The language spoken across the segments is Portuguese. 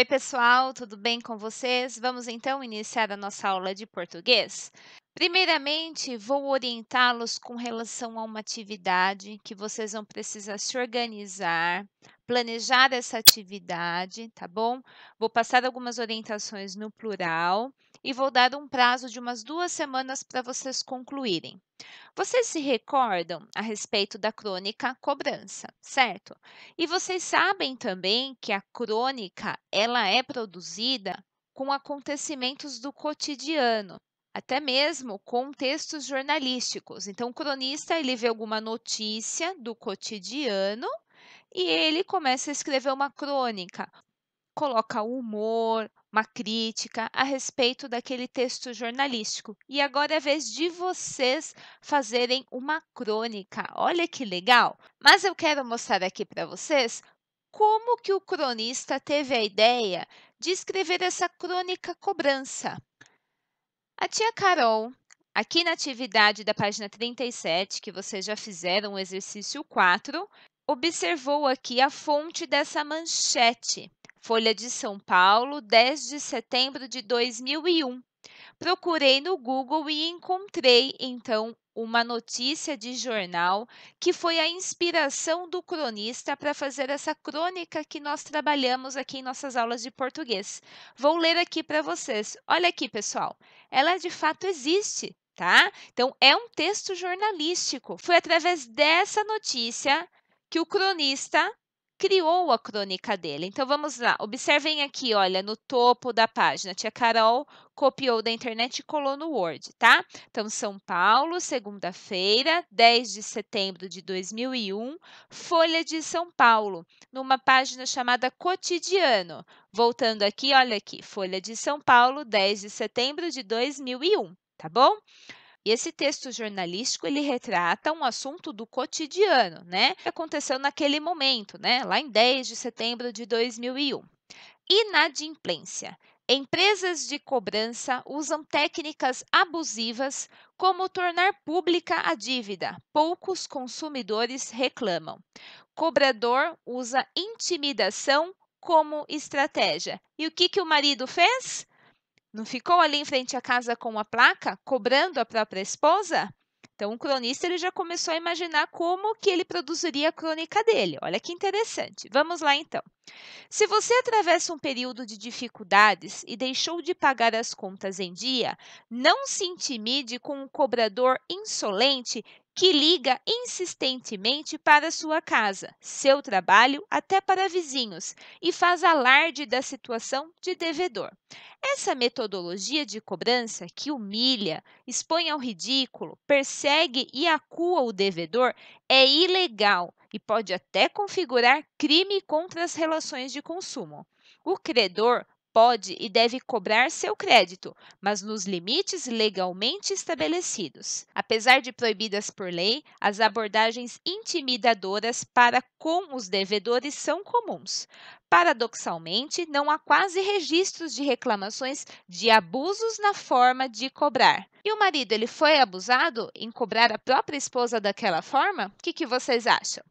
Oi, pessoal, tudo bem com vocês? Vamos então iniciar a nossa aula de português? Primeiramente, vou orientá-los com relação a uma atividade que vocês vão precisar se organizar, planejar essa atividade, tá bom? Vou passar algumas orientações no plural e vou dar um prazo de umas duas semanas para vocês concluírem. Vocês se recordam a respeito da crônica cobrança, certo? E vocês sabem também que a crônica ela é produzida com acontecimentos do cotidiano, até mesmo com textos jornalísticos. Então, o cronista ele vê alguma notícia do cotidiano e ele começa a escrever uma crônica, coloca humor, uma crítica a respeito daquele texto jornalístico. E agora é a vez de vocês fazerem uma crônica. Olha que legal! Mas eu quero mostrar aqui para vocês como que o cronista teve a ideia de escrever essa crônica cobrança. A tia Carol, aqui na atividade da página 37, que vocês já fizeram o exercício 4, observou aqui a fonte dessa manchete. Folha de São Paulo, 10 de setembro de 2001. Procurei no Google e encontrei, então, uma notícia de jornal que foi a inspiração do cronista para fazer essa crônica que nós trabalhamos aqui em nossas aulas de português. Vou ler aqui para vocês. Olha aqui, pessoal. Ela de fato existe, tá? Então é um texto jornalístico. Foi através dessa notícia que o cronista criou a crônica dele. Então vamos lá, observem aqui, olha, no topo da página, tia Carol copiou da internet e colou no Word, tá? Então, São Paulo, segunda-feira, 10 de setembro de 2001, Folha de São Paulo, numa página chamada Cotidiano. Voltando aqui, olha aqui, Folha de São Paulo, 10 de setembro de 2001, tá bom? E esse texto jornalístico, ele retrata um assunto do cotidiano, né? Que aconteceu naquele momento, né? Lá em 10 de setembro de 2001. Inadimplência. Empresas de cobrança usam técnicas abusivas como tornar pública a dívida. Poucos consumidores reclamam. Cobrador usa intimidação como estratégia. E o que, que o marido fez? Não ficou ali em frente à casa com uma placa, cobrando a própria esposa? Então, o cronista ele já começou a imaginar como que ele produziria a crônica dele. Olha que interessante. Vamos lá, então. Se você atravessa um período de dificuldades e deixou de pagar as contas em dia, não se intimide com um cobrador insolente que liga insistentemente para sua casa, seu trabalho, até para vizinhos e faz alarde da situação de devedor. Essa metodologia de cobrança que humilha, expõe ao ridículo, persegue e acua o devedor é ilegal e pode até configurar crime contra as relações de consumo. O credor pode e deve cobrar seu crédito, mas nos limites legalmente estabelecidos. Apesar de proibidas por lei, as abordagens intimidadoras para com os devedores são comuns. Paradoxalmente, não há quase registros de reclamações de abusos na forma de cobrar. E o marido, ele foi abusado em cobrar a própria esposa daquela forma? O que, que vocês acham?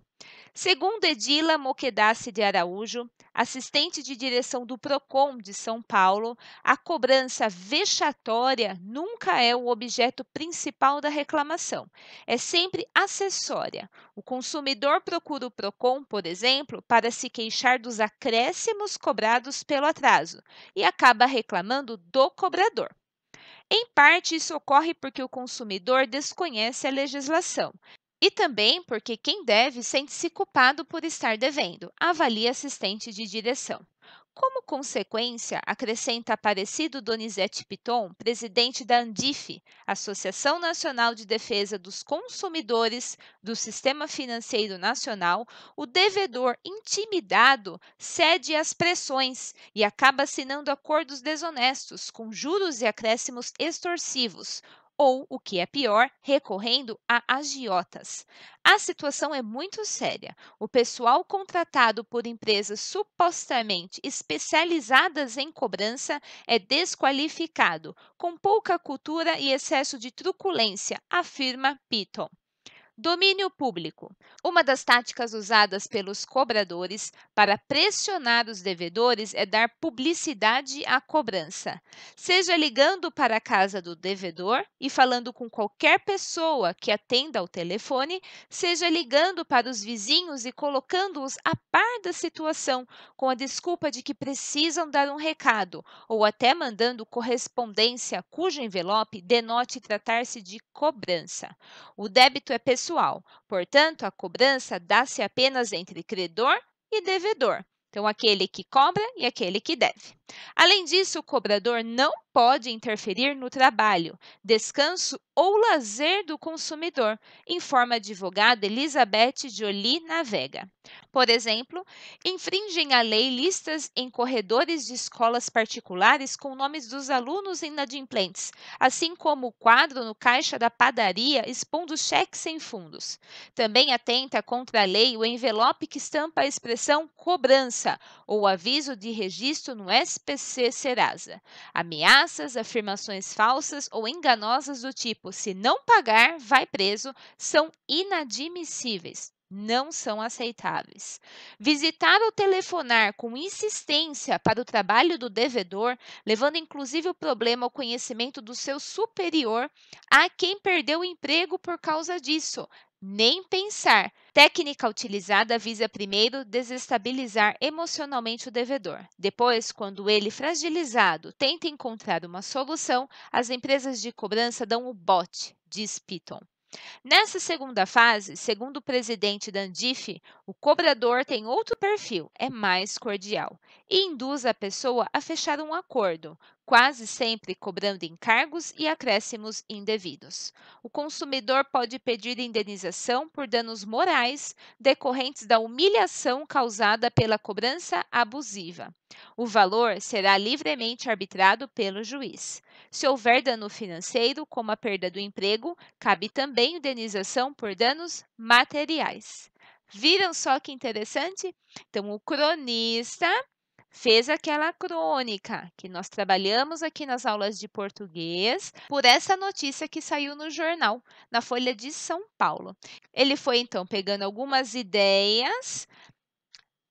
Segundo Edila Moquedace de Araújo, assistente de direção do PROCON de São Paulo, a cobrança vexatória nunca é o objeto principal da reclamação, é sempre acessória. O consumidor procura o PROCON, por exemplo, para se queixar dos acréscimos cobrados pelo atraso e acaba reclamando do cobrador. Em parte, isso ocorre porque o consumidor desconhece a legislação e também porque quem deve sente-se culpado por estar devendo, avalia assistente de direção. Como consequência, acrescenta Aparecido Donizete Piton, presidente da ANDIF, Associação Nacional de Defesa dos Consumidores do Sistema Financeiro Nacional, o devedor intimidado cede às pressões e acaba assinando acordos desonestos com juros e acréscimos extorsivos, ou, o que é pior, recorrendo a agiotas. A situação é muito séria. O pessoal contratado por empresas supostamente especializadas em cobrança é desqualificado, com pouca cultura e excesso de truculência, afirma Piton. Domínio público. Uma das táticas usadas pelos cobradores para pressionar os devedores é dar publicidade à cobrança, seja ligando para a casa do devedor e falando com qualquer pessoa que atenda ao telefone, seja ligando para os vizinhos e colocando-os a par da situação, com a desculpa de que precisam dar um recado, ou até mandando correspondência cujo envelope denote tratar-se de cobrança. O débito é pessoal pessoal. Portanto, a cobrança dá-se apenas entre credor e devedor. Então, aquele que cobra e aquele que deve. Além disso, o cobrador não pode interferir no trabalho, descanso ou lazer do consumidor, informa a advogada Elizabeth Jolie Navega. Por exemplo, infringem a lei listas em corredores de escolas particulares com nomes dos alunos inadimplentes, assim como o quadro no caixa da padaria expondo cheques sem fundos. Também atenta contra a lei o envelope que estampa a expressão cobrança ou aviso de registro no SP SPC Serasa. Ameaças, afirmações falsas ou enganosas do tipo se não pagar, vai preso, são inadmissíveis não são aceitáveis. Visitar ou telefonar com insistência para o trabalho do devedor, levando inclusive o problema ao conhecimento do seu superior, a quem perdeu o emprego por causa disso, nem pensar. Técnica utilizada visa primeiro desestabilizar emocionalmente o devedor. Depois, quando ele fragilizado tenta encontrar uma solução, as empresas de cobrança dão o bote, diz Piton. Nessa segunda fase, segundo o presidente da Andif, o cobrador tem outro perfil, é mais cordial e induz a pessoa a fechar um acordo, quase sempre cobrando encargos e acréscimos indevidos. O consumidor pode pedir indenização por danos morais decorrentes da humilhação causada pela cobrança abusiva. O valor será livremente arbitrado pelo juiz. Se houver dano financeiro, como a perda do emprego, cabe também indenização por danos materiais. Viram só que interessante? Então, o cronista fez aquela crônica que nós trabalhamos aqui nas aulas de português por essa notícia que saiu no jornal, na Folha de São Paulo. Ele foi então pegando algumas ideias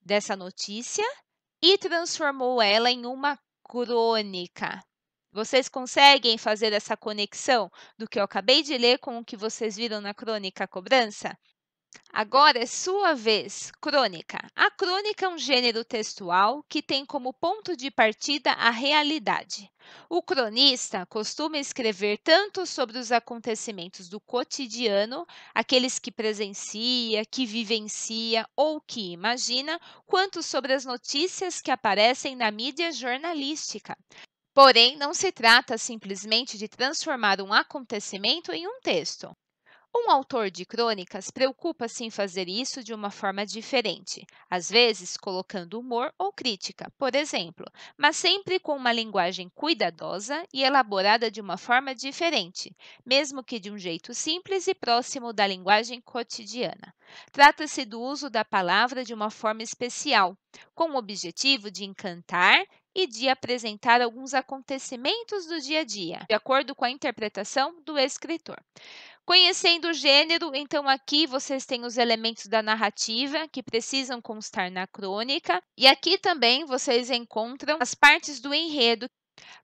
dessa notícia e transformou ela em uma crônica. Vocês conseguem fazer essa conexão do que eu acabei de ler com o que vocês viram na crônica cobrança? Agora é sua vez, crônica. A crônica é um gênero textual que tem como ponto de partida a realidade. O cronista costuma escrever tanto sobre os acontecimentos do cotidiano, aqueles que presencia, que vivencia ou que imagina, quanto sobre as notícias que aparecem na mídia jornalística. Porém, não se trata simplesmente de transformar um acontecimento em um texto. Um autor de crônicas preocupa-se em fazer isso de uma forma diferente, às vezes colocando humor ou crítica, por exemplo, mas sempre com uma linguagem cuidadosa e elaborada de uma forma diferente, mesmo que de um jeito simples e próximo da linguagem cotidiana. Trata-se do uso da palavra de uma forma especial, com o objetivo de encantar, e de apresentar alguns acontecimentos do dia a dia, de acordo com a interpretação do escritor. Conhecendo o gênero, então aqui vocês têm os elementos da narrativa que precisam constar na crônica, e aqui também vocês encontram as partes do enredo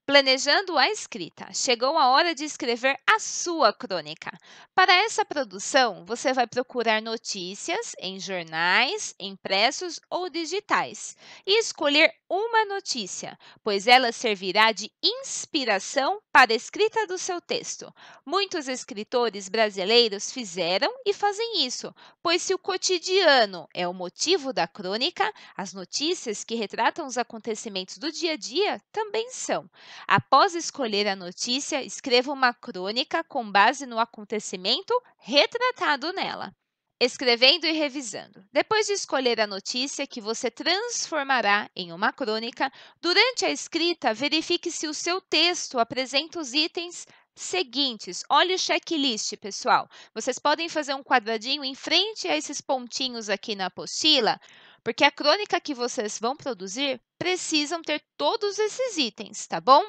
Planejando a escrita, chegou a hora de escrever a sua crônica. Para essa produção, você vai procurar notícias em jornais, impressos ou digitais e escolher uma notícia, pois ela servirá de inspiração para a escrita do seu texto. Muitos escritores brasileiros fizeram e fazem isso, pois se o cotidiano é o motivo da crônica, as notícias que retratam os acontecimentos do dia a dia também são informação. Após escolher a notícia, escreva uma crônica com base no acontecimento retratado nela. Escrevendo e revisando. Depois de escolher a notícia que você transformará em uma crônica, durante a escrita, verifique se o seu texto apresenta os itens seguintes. Olha o checklist, pessoal. Vocês podem fazer um quadradinho em frente a esses pontinhos aqui na apostila porque a crônica que vocês vão produzir precisam ter todos esses itens, tá bom?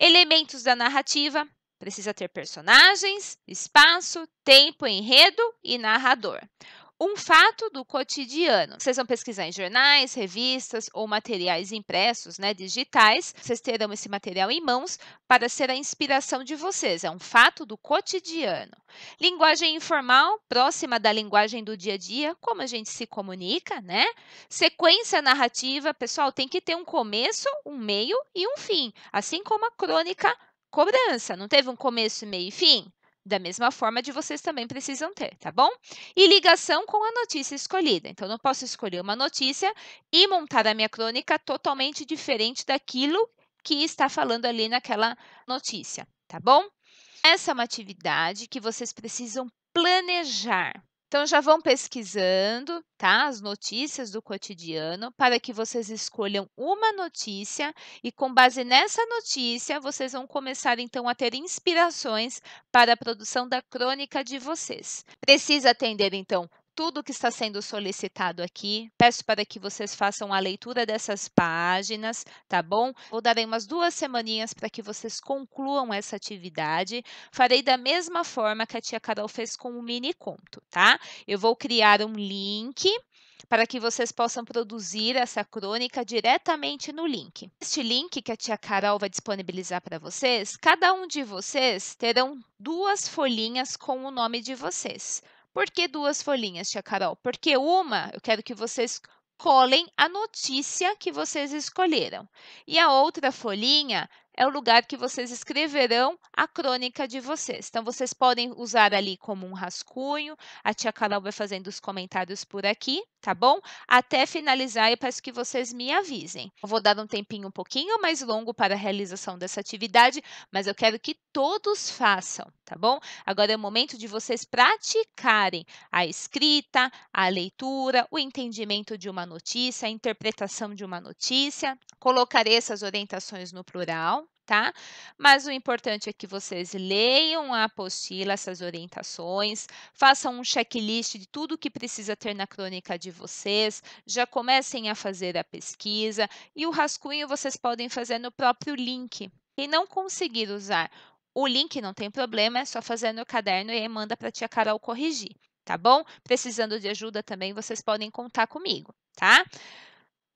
Elementos da narrativa, precisa ter personagens, espaço, tempo, enredo e narrador um fato do cotidiano. Vocês vão pesquisar em jornais, revistas ou materiais impressos, né, digitais. Vocês terão esse material em mãos para ser a inspiração de vocês. É um fato do cotidiano. Linguagem informal, próxima da linguagem do dia a dia, como a gente se comunica, né? Sequência narrativa, pessoal, tem que ter um começo, um meio e um fim, assim como a crônica cobrança. Não teve um começo, meio e fim? Da mesma forma de vocês também precisam ter, tá bom? E ligação com a notícia escolhida. Então, não posso escolher uma notícia e montar a minha crônica totalmente diferente daquilo que está falando ali naquela notícia, tá bom? Essa é uma atividade que vocês precisam planejar. Então já vão pesquisando, tá? As notícias do cotidiano para que vocês escolham uma notícia e com base nessa notícia vocês vão começar então a ter inspirações para a produção da crônica de vocês. Precisa atender então tudo que está sendo solicitado aqui. Peço para que vocês façam a leitura dessas páginas, tá bom? Vou dar aí umas duas semaninhas para que vocês concluam essa atividade. Farei da mesma forma que a tia Carol fez com o mini conto, tá? Eu vou criar um link para que vocês possam produzir essa crônica diretamente no link. Este link que a tia Carol vai disponibilizar para vocês, cada um de vocês terão duas folhinhas com o nome de vocês. Por que duas folhinhas, tia Carol? Porque uma, eu quero que vocês colhem a notícia que vocês escolheram. E a outra folhinha é o lugar que vocês escreverão a crônica de vocês. Então, vocês podem usar ali como um rascunho, a tia Carol vai fazendo os comentários por aqui, tá bom? Até finalizar, eu peço que vocês me avisem. Eu vou dar um tempinho um pouquinho mais longo para a realização dessa atividade, mas eu quero que todos façam, tá bom? Agora é o momento de vocês praticarem a escrita, a leitura, o entendimento de uma notícia, a interpretação de uma notícia. Colocarei essas orientações no plural, tá? Mas o importante é que vocês leiam a apostila, essas orientações, façam um checklist de tudo que precisa ter na crônica de vocês, já comecem a fazer a pesquisa e o rascunho vocês podem fazer no próprio link. Quem não conseguir usar o link, não tem problema, é só fazer no caderno e aí manda para a tia Carol corrigir, tá bom? Precisando de ajuda também, vocês podem contar comigo, tá?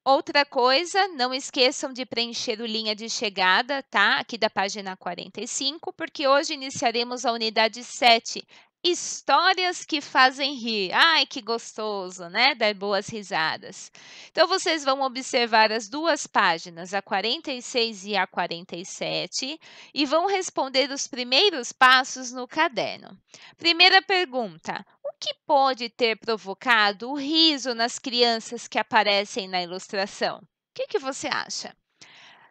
Outra coisa, não esqueçam de preencher o linha de chegada, tá? Aqui da página 45, porque hoje iniciaremos a unidade 7, histórias que fazem rir. Ai, que gostoso, né? Dar boas risadas. Então, vocês vão observar as duas páginas, a 46 e a 47, e vão responder os primeiros passos no caderno. Primeira pergunta: que pode ter provocado o riso nas crianças que aparecem na ilustração? O que, que você acha?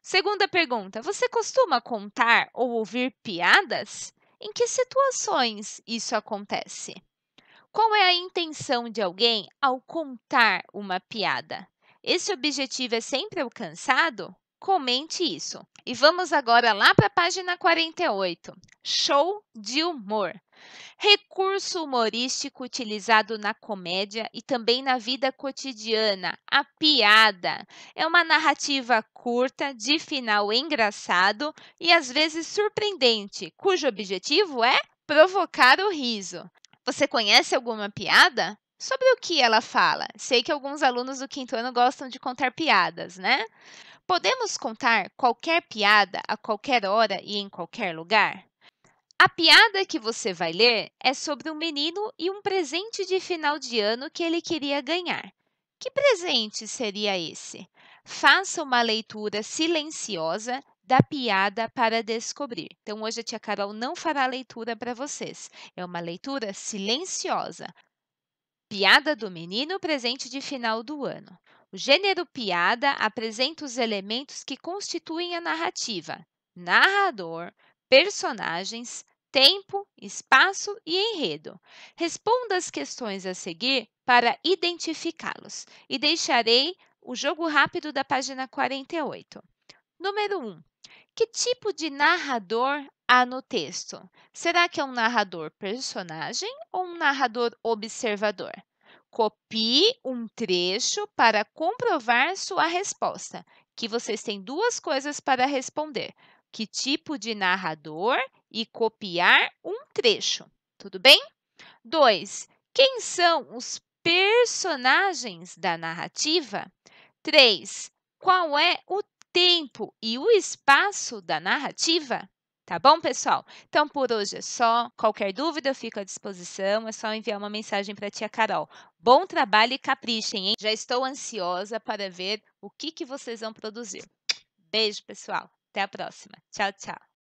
Segunda pergunta: você costuma contar ou ouvir piadas? Em que situações isso acontece? Qual é a intenção de alguém ao contar uma piada? Esse objetivo é sempre alcançado? comente isso. E vamos agora lá para a página 48. Show de humor. Recurso humorístico utilizado na comédia e também na vida cotidiana, a piada. É uma narrativa curta, de final engraçado e às vezes surpreendente, cujo objetivo é provocar o riso. Você conhece alguma piada? Sobre o que ela fala? Sei que alguns alunos do quinto ano gostam de contar piadas, né? Podemos contar qualquer piada a qualquer hora e em qualquer lugar? A piada que você vai ler é sobre um menino e um presente de final de ano que ele queria ganhar. Que presente seria esse? Faça uma leitura silenciosa da piada para descobrir. Então, hoje a tia Carol não fará leitura para vocês. É uma leitura silenciosa. Piada do menino presente de final do ano. O gênero piada apresenta os elementos que constituem a narrativa: narrador, personagens, tempo, espaço e enredo. Responda as questões a seguir para identificá-los e deixarei o jogo rápido da página 48. Número 1. Que tipo de narrador há no texto? Será que é um narrador personagem ou um narrador observador? Copie um trecho para comprovar sua resposta, que vocês têm duas coisas para responder: que tipo de narrador e copiar um trecho, tudo bem? 2. Quem são os personagens da narrativa? 3. Qual é o tempo e o espaço da narrativa? Tá bom, pessoal? Então por hoje é só. Qualquer dúvida eu fico à disposição. É só enviar uma mensagem para a tia Carol. Bom trabalho e caprichem, hein? Já estou ansiosa para ver o que, que vocês vão produzir. Beijo, pessoal. Até a próxima. Tchau, tchau.